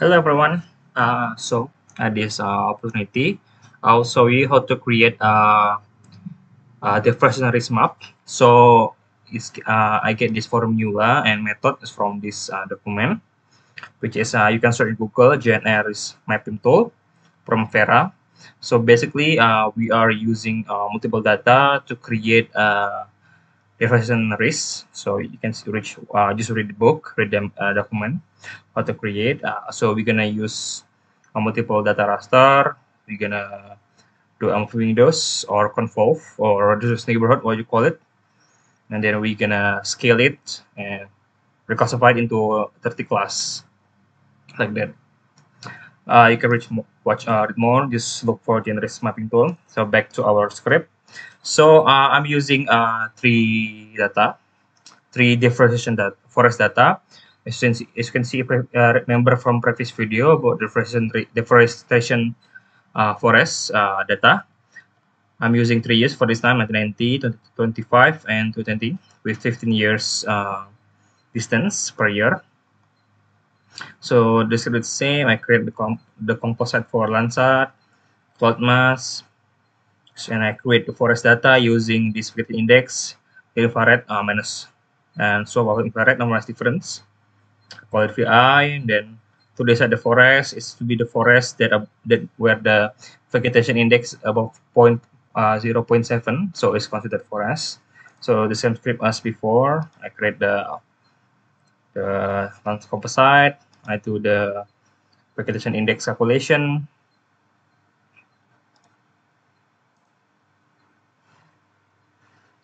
Hello everyone. Uh, so at uh, this uh, opportunity, I'll uh, show you how to create uh, uh the risk map. So I get this formula and method is from this document, which is you can search in Google JNR is mapping tool from Vera. So basically, we are using multiple data to create uh, the risk. So you can see, reach, just read the book, read the document how to create. Uh, so we're gonna use a multiple data raster. We're gonna do um, windows or convolve or reduce neighborhood, what you call it. And then we're gonna scale it and reclassify it into 30 class like that. Uh, you can reach watch uh, read more. Just look for generous mapping tool. So back to our script. So uh, I'm using uh, three data, three differentiation that forest data. As you can see, you can see uh, remember from previous video about deforestation uh, forest uh, data. I'm using three years for this time, 1990, 2025, and 2020, with 15 years uh, distance per year. So this is the same. I create the, comp the composite for Landsat, cloud mass, and I create the forest data using this index, infrared uh, minus, and so about infrared normalized difference. it VI, and then to decide the forest is to be the forest that uh, that where the vegetation index above point, uh, 0 0.7, so it's considered forest. So the same script as before, I create the the composite, I do the vegetation index calculation,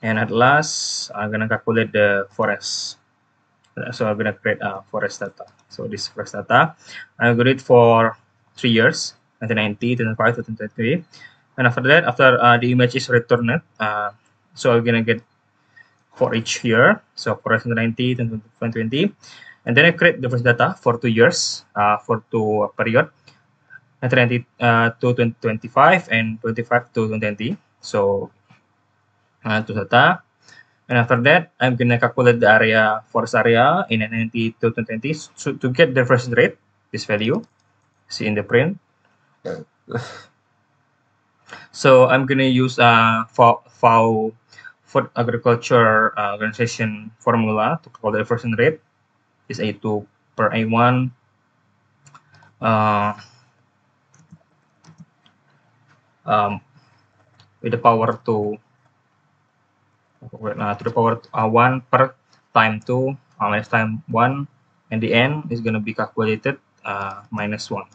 and at last I'm gonna calculate the forest so I'm gonna create a forest data. So this forest data, I'll do it for three years, 1990, 2005, 2023. And after that, after uh, the image is returned, uh, so I'm gonna get for each year, so forest 1990, 2020. And then I create the forest data for two years, uh, for two period, 1990 uh, to 2025 and 25 to 2020. So uh, to data and after that, I'm gonna calculate the area, force area in an to 20 so to get the first rate, this value, see in the print. so I'm gonna use a uh, FAO Food Agriculture uh, Organization formula to calculate the version rate. Is A2 per A1. Uh, um, with the power to nah, to the power uh, one per time two uh, minus time one, and the end is gonna be calculated uh, minus one.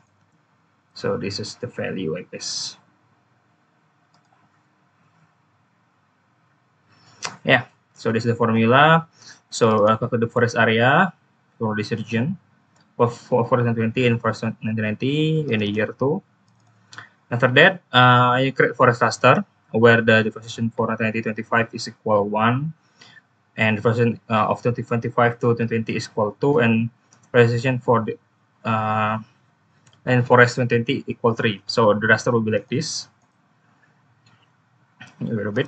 So this is the value like this. Yeah, so this is the formula. So uh, calculate the forest area for this region for, for forest and for 1990 in the year two. After that, uh, you create forest raster. where the depreciation for 2025 is equal 1 and depreciation uh, of 2025 to 2020 is equal 2 and depreciation for the uh, and for S2020 equal 3 so the raster will be like this a little bit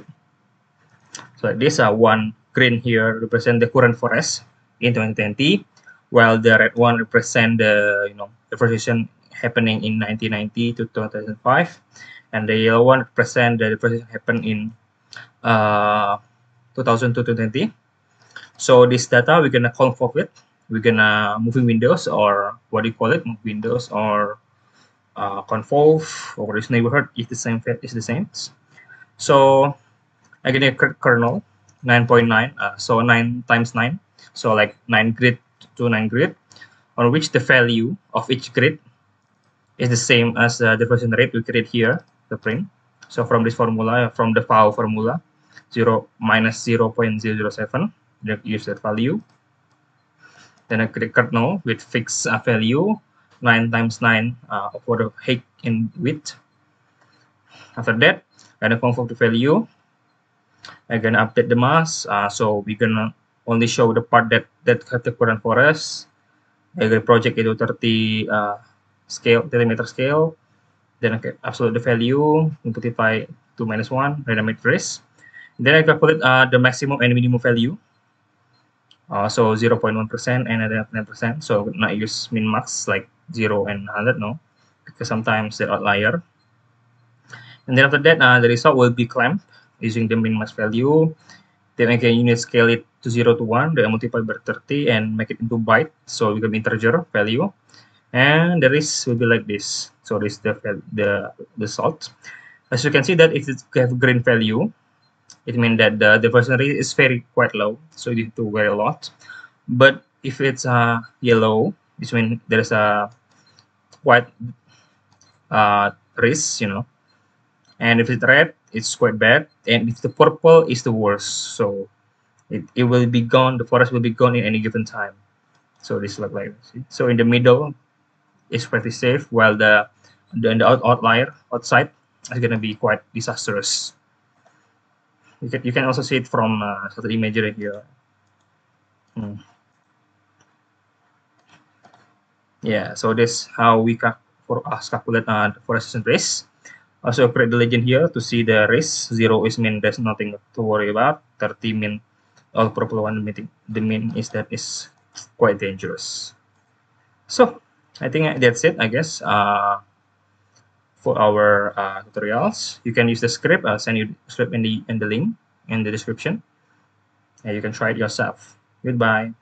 so this are uh, one green here represent the current forest in 2020 while the red one represent the you know depreciation happening in 1990 to 2005 and the yellow one represent the depreciation happened in uh, 2020. So this data we're gonna call for it. We're gonna moving windows or what do you call it? Move windows or uh, convolve or this neighborhood is the same. Is the same. So again, a kernel 9.9. uh, so nine times nine. So like nine grid to nine grid, on which the value of each grid is the same as uh, the version rate we create here. the frame. So from this formula, from the FAO formula, 0 minus 0 0.007, use that value. Then I click cut now with fixed uh, value, 9 times 9 uh, for the height in width. After that, I'm gonna convert the value. I'm gonna update the mass. Uh, so we're gonna only show the part that that have the current for us. I'm gonna project it to 30 uh, scale, millimeter scale. Then I calculate absolute the value, multiply to minus one, random matrix. Then I calculate uh, the maximum and minimum value. Uh, so 0.1% and 9 percent So not use min max like 0 and 100, no, because sometimes they're outlier. And then after that, uh, the result will be clamped using the min max value. Then I can unit scale it to 0 to 1, then I multiply by 30 and make it into byte, so become integer value. And the risk will be like this this is the the the salt as you can see that if it is have green value it means that the diversion is very quite low so you need to wear a lot but if it's uh, yellow it means there's a quite uh, risk you know and if it's red it's quite bad and if the purple is the worst so it, it will be gone the forest will be gone in any given time so this look like so in the middle is pretty safe, while the then the outlier outside is going to be quite disastrous. You can, you can also see it from uh, satellite right here. Hmm. Yeah, so this how we for us uh, calculate uh, forestation risk. Also create the legend here to see the risk. Zero is mean there's nothing to worry about. Thirty mean all purple one meeting. The mean is that is quite dangerous. So I think that's it, I guess, uh, for our uh, tutorials. You can use the script. I'll send you script in the, in the link in the description. And you can try it yourself. Goodbye.